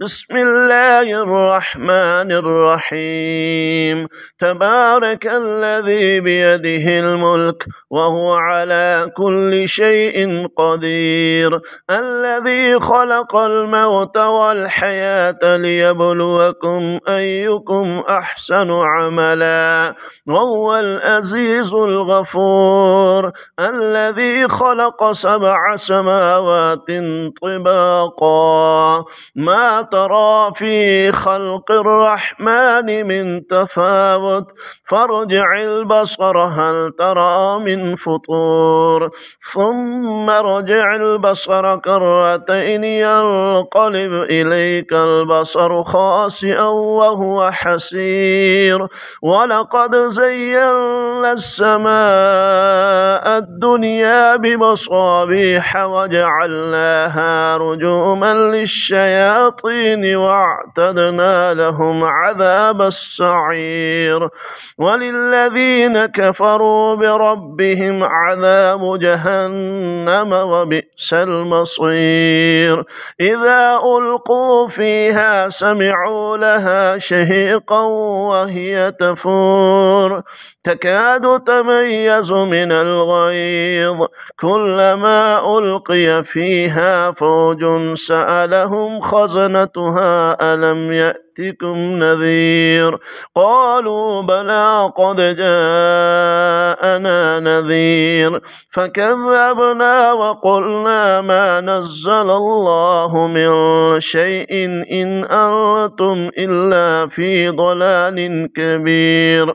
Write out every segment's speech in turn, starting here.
بسم الله الرحمن الرحيم تبارك الذي بيده الملك وهو على كل شيء قدير الذي خلق الموت والحياة ليبلوكم أيكم أحسن عملا وهو الأزيز الغفور الذي خلق سبع سماوات طباقا ما ترى في خلق الرحمن من تفاوت فارجع البصر هل ترى من فطور ثم رجع البصر كرتين ينقلب إليك البصر خاسئا وهو حسير ولقد زينا السماء الدنيا بمصابيح وجعلناها رجوما للشياطين الطين واعتدنا لهم عذاب السعير وللذين كفروا بربهم عذاب جهنم وبئس المصير إذا ألقوا فيها سمعوا لها شهيقا وهي تفور تكاد تميز من الغيظ كلما ألقي فيها فوج سألهم خزنة سورتها ألم يأتكم نذير قالوا بلى قد جاءنا نذير فكذبنا وقلنا ما نزل الله من شيء إن أردتم إلا في ضلال كبير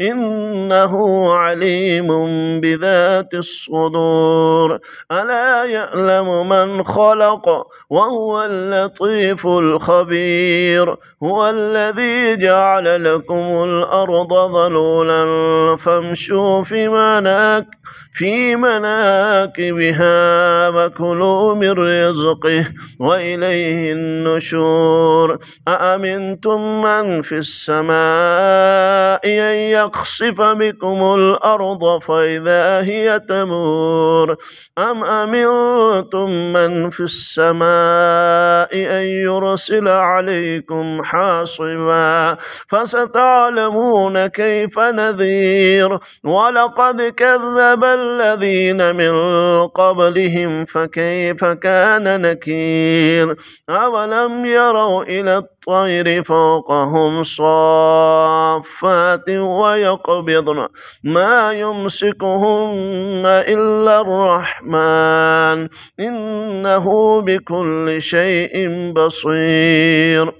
إنه عليم بذات الصدور ألا يعلم من خلق وهو اللطيف الخبير هو الذي جعل لكم الأرض ظلولا فامشوا في مناكبها في مناكبها وكلوا من رزقه وإليه النشور أأمنتم من في السماء أن يقصف بكم الأرض فإذا هي تمور أم أمنتم من في السماء أن يرسل عليكم حاصبا فستعلمون كيف نذير ولقد كذب كذب الذين من قبلهم فكيف كان نكير أولم يروا إلى الطير فوقهم صافات ويقبضن ما يمسكهن إلا الرحمن إنه بكل شيء بصير